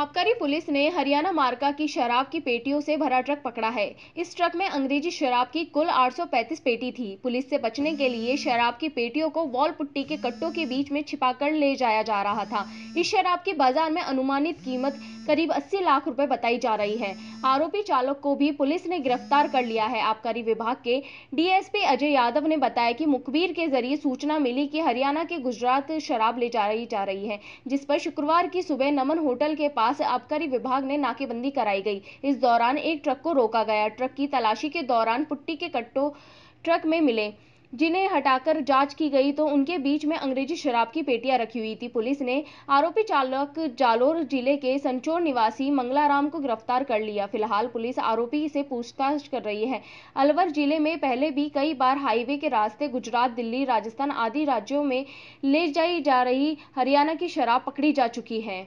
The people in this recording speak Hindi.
आबकारी पुलिस ने हरियाणा मार्का की शराब की पेटियों से भरा ट्रक पकड़ा है इस ट्रक में अंग्रेजी शराब की कुल 835 पेटी थी पुलिस से बचने के लिए शराब की पेटियों को वॉल पुट्टी के कट्टों के बीच में छिपाकर ले जाया जा रहा था इस शराब की बाजार में अनुमानित कीमत करीब अस्सी लाख रुपए बताई जा रही है आरोपी चालक को भी पुलिस ने गिरफ्तार कर लिया है आबकारी विभाग के डीएसपी अजय यादव ने बताया कि मुखबिर के जरिए सूचना मिली कि हरियाणा के गुजरात शराब ले जा रही जा रही है जिस पर शुक्रवार की सुबह नमन होटल के पास आबकारी विभाग ने नाकेबंदी कराई गई इस दौरान एक ट्रक को रोका गया ट्रक की तलाशी के दौरान पुट्टी के कट्टो ट्रक में मिले जिन्हें हटाकर जांच की गई तो उनके बीच में अंग्रेजी शराब की पेटियां रखी हुई थी पुलिस ने आरोपी चालक जालोर जिले के संचोर निवासी मंगलाराम को गिरफ्तार कर लिया फिलहाल पुलिस आरोपी से पूछताछ कर रही है अलवर जिले में पहले भी कई बार हाईवे के रास्ते गुजरात दिल्ली राजस्थान आदि राज्यों में ले जाई जा रही हरियाणा की शराब पकड़ी जा चुकी है